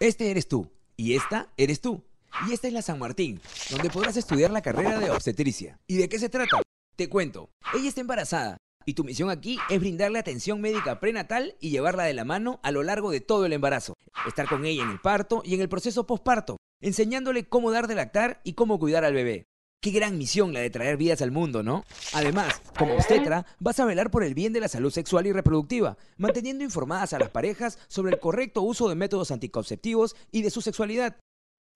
Este eres tú, y esta eres tú, y esta es la San Martín, donde podrás estudiar la carrera de obstetricia. ¿Y de qué se trata? Te cuento, ella está embarazada, y tu misión aquí es brindarle atención médica prenatal y llevarla de la mano a lo largo de todo el embarazo. Estar con ella en el parto y en el proceso postparto, enseñándole cómo dar de lactar y cómo cuidar al bebé. Qué gran misión la de traer vidas al mundo, ¿no? Además, como obstetra, vas a velar por el bien de la salud sexual y reproductiva, manteniendo informadas a las parejas sobre el correcto uso de métodos anticonceptivos y de su sexualidad.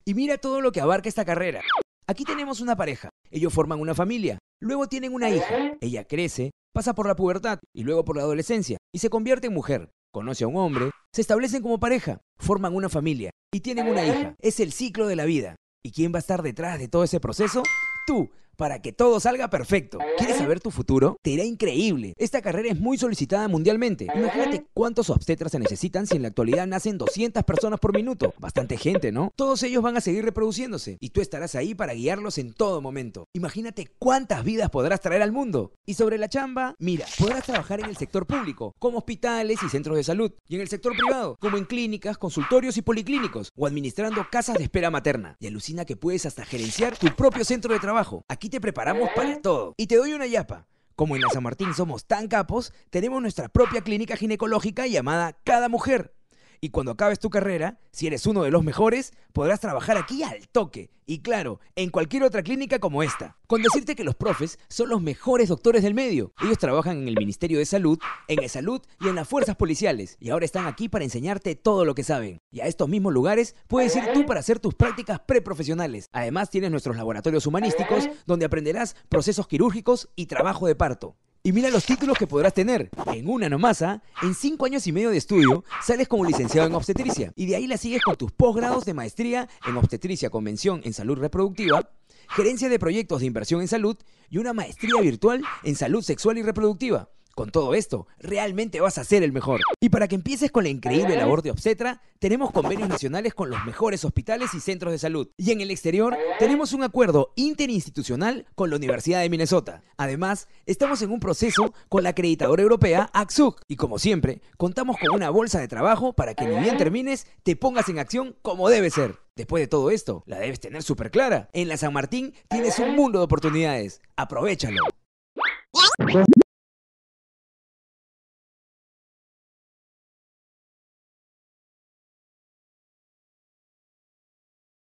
Y mira todo lo que abarca esta carrera. Aquí tenemos una pareja, ellos forman una familia, luego tienen una hija, ella crece, pasa por la pubertad y luego por la adolescencia, y se convierte en mujer, conoce a un hombre, se establecen como pareja, forman una familia y tienen una hija. Es el ciclo de la vida. ¿Y quién va a estar detrás de todo ese proceso? tout para que todo salga perfecto. ¿Quieres saber tu futuro? Te irá increíble. Esta carrera es muy solicitada mundialmente. Imagínate cuántos obstetras se necesitan si en la actualidad nacen 200 personas por minuto. Bastante gente, ¿no? Todos ellos van a seguir reproduciéndose y tú estarás ahí para guiarlos en todo momento. Imagínate cuántas vidas podrás traer al mundo. Y sobre la chamba, mira, podrás trabajar en el sector público, como hospitales y centros de salud, y en el sector privado, como en clínicas, consultorios y policlínicos, o administrando casas de espera materna. Y alucina que puedes hasta gerenciar tu propio centro de trabajo. Aquí y te preparamos para ¿Eh? todo. Y te doy una yapa. Como en la San Martín somos tan capos, tenemos nuestra propia clínica ginecológica llamada Cada Mujer y cuando acabes tu carrera, si eres uno de los mejores, podrás trabajar aquí al toque y claro, en cualquier otra clínica como esta. Con decirte que los profes son los mejores doctores del medio. Ellos trabajan en el Ministerio de Salud, en el Salud y en las fuerzas policiales y ahora están aquí para enseñarte todo lo que saben. Y a estos mismos lugares puedes ir tú para hacer tus prácticas preprofesionales. Además tienes nuestros laboratorios humanísticos donde aprenderás procesos quirúrgicos y trabajo de parto. Y mira los títulos que podrás tener. En una nomasa, ¿ah? en cinco años y medio de estudio, sales como licenciado en obstetricia. Y de ahí la sigues con tus posgrados de maestría en obstetricia, convención en salud reproductiva, gerencia de proyectos de inversión en salud y una maestría virtual en salud sexual y reproductiva. Con todo esto, realmente vas a ser el mejor. Y para que empieces con la increíble labor de Obstetra, tenemos convenios nacionales con los mejores hospitales y centros de salud. Y en el exterior, tenemos un acuerdo interinstitucional con la Universidad de Minnesota. Además, estamos en un proceso con la acreditadora europea AXUC. Y como siempre, contamos con una bolsa de trabajo para que ni bien termines, te pongas en acción como debe ser. Después de todo esto, la debes tener súper clara. En la San Martín tienes un mundo de oportunidades. Aprovechalo.